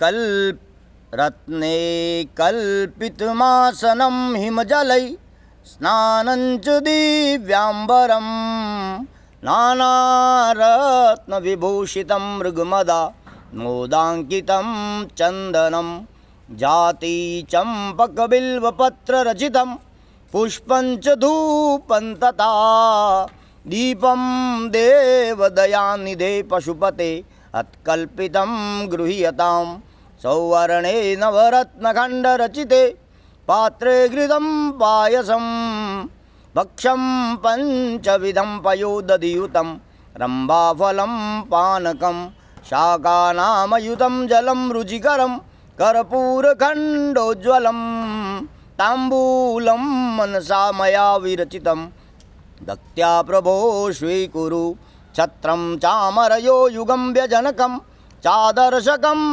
कल कल्प रत्ने हिमजल हिमजलै स्नानञ्च दिव्याम्बरं नानारत्नविभूषितं मृगमदा मोदाङ्कितं चन्दनं जाति चम्पकबिल्वपत्ररचितं पुष्पञ्च धूपन्तता दीपं देवदयानिधे पशुपते अत्कल्पितं गृह्यतां सौवर्णे नवरत्नखण्डरचिते पात्रे घृतं पायसं भक्षं पञ्चविधं पयोदधियुतं रम्भाफलं पानकं शाकानामयुतं जलं रुचिकरं कर्पूरखण्डोज्ज्वलं ताम्बूलं मनसा मया विरचितं भक्त्या प्रभो स्वीकुरु छत्रं चामरयो युगं व्यजनकं चादर्शकम्